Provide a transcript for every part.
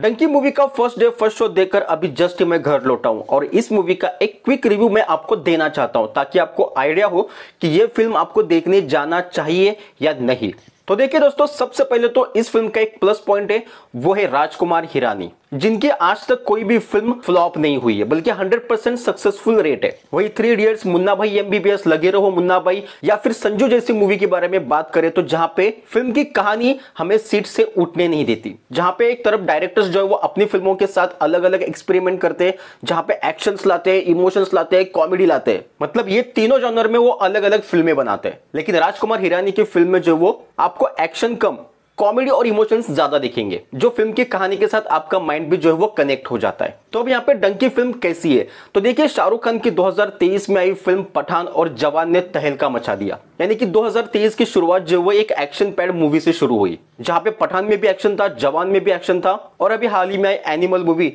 Dunki movie का first day first show देकर अभी जस्ट मैं घर लौटा हूं और इस मूवी का एक क्विक रिव्यू मैं आपको देना चाहता हूं ताकि आपको आइडिया हो कि ये फिल्म आपको देखने जाना चाहिए या नहीं तो देखिए दोस्तों सबसे पहले तो इस फिल्म का एक प्लस पॉइंट है वो है राजकुमार हिरानी जिनकी आज तक कोई भी फिल्म फ्लॉप नहीं हुई है बल्कि 100% सक्सेसफुल रेट है वही थ्री इडियट्स मुन्ना भाई एमबीबीएस लगे रहो मुन्ना भाई या फिर संजू जैसी मूवी के बारे में बात करें तो जहां पे फिल्म की कहानी हमें सीट से उठने नहीं देती जहां पे एक तरफ डायरेक्टर्स जो है वो अपनी फिल्मों के साथ अलग अलग एक्सपेरिमेंट करते हैं जहां पे एक्शन लाते हैं इमोशंस लाते हैं कॉमेडी लाते हैं मतलब ये तीनों जॉनर में वो अलग अलग फिल्में बनाते हैं लेकिन राजकुमार हिरानी की फिल्म में जो वो आपको एक्शन कम कॉमेडी और इमोशंस ज्यादा दिखेंगे जो फिल्म की कहानी के साथ आपका माइंड भी जो है वो कनेक्ट हो जाता है तो अब यहाँ पे डंकी फिल्म कैसी है तो देखिए शाहरुख खान की 2023 में आई फिल्म पठान और जवान ने तहलका मचा दिया यानी कि 2023 की शुरुआत जो वो एक एक्शन पैड मूवी से शुरू हुई जहाँ पे पठान में भी एक्शन था जवान में भी एक्शन था और अभी हाल ही में आई एनिमल मूवी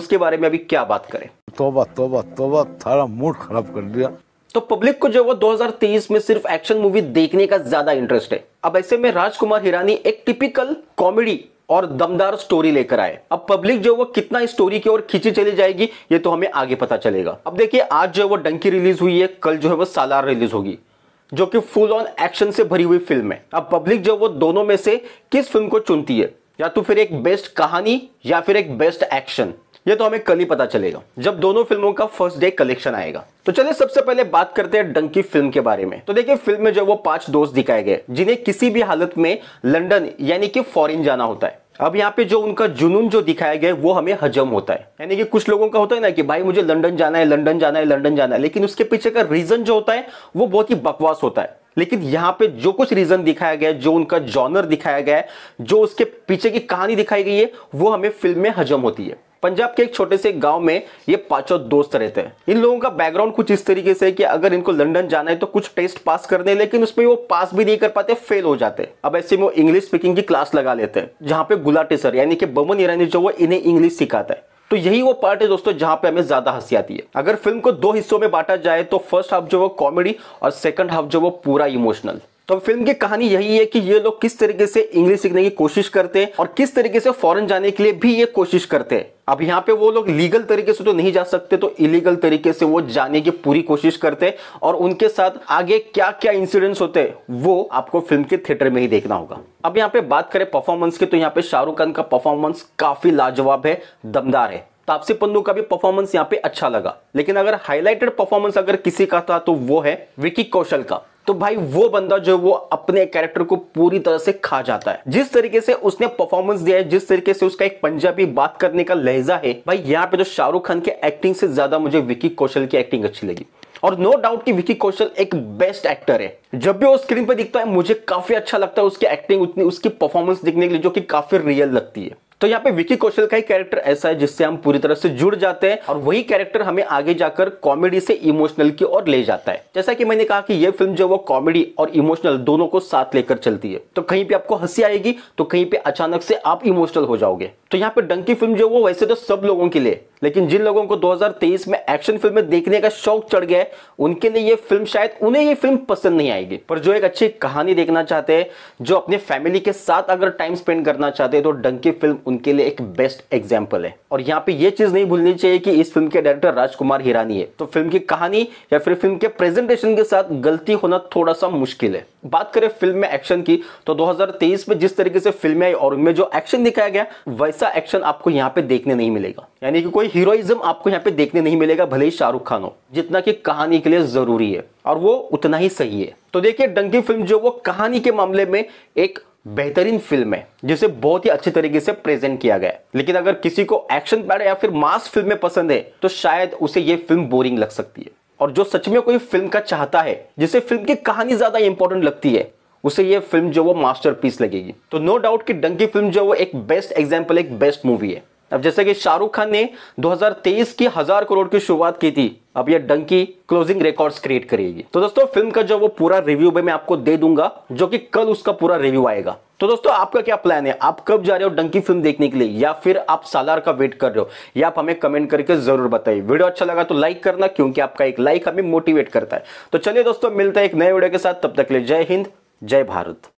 उसके बारे में अभी क्या बात करें तोबा तोबा तोबा थारा मूड खराब कर दिया तो पब्लिक को जो वो 2030 में सिर्फ एक्शन मूवी देखने का ज्यादा इंटरेस्ट है अब ऐसे में राजकुमार हिरानी एक टिपिकल कॉमेडी और दमदार स्टोरी लेकर आए अब पब्लिक जो वो कितना स्टोरी की ओर खींची चली जाएगी ये तो हमें आगे पता चलेगा अब देखिए आज जो है वो डंकी रिलीज हुई है कल जो है वो सालार रिलीज होगी जो कि फुल ऑन एक्शन से भरी हुई फिल्म है अब पब्लिक जो वो दोनों में से किस फिल्म को चुनती है या तो फिर एक बेस्ट कहानी या फिर एक बेस्ट एक्शन ये तो हमें कल ही पता चलेगा जब दोनों फिल्मों का फर्स्ट डे कलेक्शन आएगा तो चलिए सबसे पहले बात करते हैं डंकी फिल्म के बारे में तो देखिए फिल्म में जो वो पांच दोस्त दिखाए गए जिन्हें किसी भी हालत में लंदन यानी कि फॉरेन जाना होता है अब यहाँ पे जो उनका जुनून जो दिखाया गया वो हमें हजम होता है यानी कि कुछ लोगों का होता है ना कि भाई मुझे लंदन जाना है लंदन जाना है लंदन जाना है लेकिन उसके पीछे का रीजन जो होता है वो बहुत ही बकवास होता है लेकिन यहाँ पे जो कुछ रीजन दिखाया गया जो उनका जॉनर दिखाया गया है जो उसके पीछे की कहानी दिखाई गई है वो हमें फिल्म में हजम होती है पंजाब के एक छोटे से गांव में ये पांचों दोस्त रहते हैं इन लोगों का बैकग्राउंड कुछ इस तरीके से है कि अगर इनको लंदन जाना है तो कुछ टेस्ट पास करने लेकिन उसमें वो पास भी नहीं कर पाते फेल हो जाते अब ऐसे में वो इंग्लिश स्पीकिंग की क्लास लगा लेते हैं जहाँ पे गुलाटे सर यानी कि बमन ईरानी जो वो इन्हें इंग्लिश सिखाता है तो यही वो पार्ट है दोस्तों जहां पे हमें ज्यादा हंसी आती है अगर फिल्म को दो हिस्सों में बांटा जाए तो फर्स्ट हाफ जो वो कॉमेडी और सेकंड हाफ जो वो पूरा इमोशनल तो फिल्म की कहानी यही है कि ये लोग किस तरीके से इंग्लिश सीखने की कोशिश करते हैं और किस तरीके से फॉरेन जाने के लिए भी ये कोशिश करते हैं अब यहाँ पे वो लोग लीगल तरीके से तो नहीं जा सकते तो इलीगल तरीके से वो जाने की पूरी कोशिश करते हैं और उनके साथ आगे क्या क्या इंसिडेंट्स होते हैं वो आपको फिल्म के थिएटर में ही देखना होगा अब यहाँ पे बात करें परफॉर्मेंस की तो यहाँ पे शाहरुख खान का परफॉर्मेंस काफी लाजवाब है दमदार है तापसी पन्नू का भी परफॉर्मेंस यहाँ पे अच्छा लगा लेकिन अगर हाईलाइटेड परफॉर्मेंस अगर किसी का था तो वो है विकी कौशल का तो भाई वो बंदा जो वो अपने कैरेक्टर को पूरी तरह से खा जाता है जिस तरीके से उसने परफॉर्मेंस दिया है जिस तरीके से उसका एक पंजाबी बात करने का लहजा है भाई यहाँ पे जो तो शाहरुख खान के एक्टिंग से ज्यादा मुझे विकी कौशल की एक्टिंग अच्छी लगी और नो डाउट कि विकी कौशल एक बेस्ट एक्टर है जब भी वो स्क्रीन पर दिखता है मुझे काफी अच्छा लगता है उसकी एक्टिंग उतनी उसकी परफॉर्मेंस दिखने के लिए जो कि काफी रियल लगती है तो यहाँ पे विकी कौशल का ही कैरेक्टर ऐसा है जिससे हम पूरी तरह से जुड़ जाते हैं और वही कैरेक्टर हमें आगे जाकर कॉमेडी से इमोशनल की ओर ले जाता है जैसा कि मैंने कहा कि ये फिल्म जो वो कॉमेडी और इमोशनल दोनों को साथ लेकर चलती है तो कहीं पे आपको हंसी आएगी तो कहीं पे अचानक से आप इमोशनल हो जाओगे तो यहाँ पे डंकी फिल्म जो वो वैसे तो सब लोगों के लिए लेकिन जिन लोगों को 2023 में एक्शन फिल्में देखने का शौक चढ़ गया है उनके लिए ये फिल्म शायद उन्हें ये फिल्म पसंद नहीं आएगी पर जो एक अच्छी कहानी देखना चाहते हैं जो अपने फैमिली के साथ अगर टाइम स्पेंड करना चाहते हैं तो डंकी फिल्म उनके लिए एक बेस्ट एग्जाम्पल है और यहाँ पे ये चीज़ नहीं भूलनी चाहिए कि इस फिल्म के डायरेक्टर राजकुमार हिरानी है तो फिल्म की कहानी या फिर फिल्म के प्रेजेंटेशन के साथ गलती होना थोड़ा सा मुश्किल है बात करें फिल्म में एक्शन की तो 2023 में जिस तरीके से फिल्में आई और उनमें जो एक्शन दिखाया गया वैसा एक्शन आपको यहाँ पे देखने नहीं मिलेगा यानी कि कोई हीरोइज्म आपको यहाँ पे देखने नहीं मिलेगा भले ही शाहरुख खान हो जितना की कहानी के लिए ज़रूरी है और वो उतना ही सही है तो देखिए डंकी फिल्म जो वो कहानी के मामले में एक बेहतरीन फिल्म है जिसे बहुत ही अच्छे तरीके से प्रेजेंट किया गया है लेकिन अगर किसी को एक्शन पैड या फिर मास फिल्म पसंद है तो शायद उसे ये फिल्म बोरिंग लग सकती है और जो सच में कोई फिल्म का चाहता है जिसे फिल्म की कहानी ज्यादा इंपॉर्टेंट लगती है उसे ये फिल्म जो वो मास्टरपीस लगेगी तो नो डाउट कि डंकी फिल्म जो वो एक बेस्ट एग्जाम्पल एक बेस्ट मूवी है अब जैसे कि शाहरुख खान ने 2023 की हजार करोड़ की शुरुआत की थी अब ये डंकी क्लोजिंग रिकॉर्ड्स क्रिएट करेगी तो दोस्तों फिल्म का जो वो पूरा रिव्यू मैं आपको दे दूंगा जो कि कल उसका पूरा रिव्यू आएगा तो दोस्तों आपका क्या प्लान है आप कब जा रहे हो डंकी फिल्म देखने के लिए या फिर आप सालार का वेट कर रहे हो या आप हमें कमेंट करके जरूर बताइए वीडियो अच्छा लगा तो लाइक करना क्योंकि आपका एक लाइक हमें मोटिवेट करता है तो चलिए दोस्तों मिलता है एक नए वीडियो के साथ तब तक ले जय हिंद जय भारत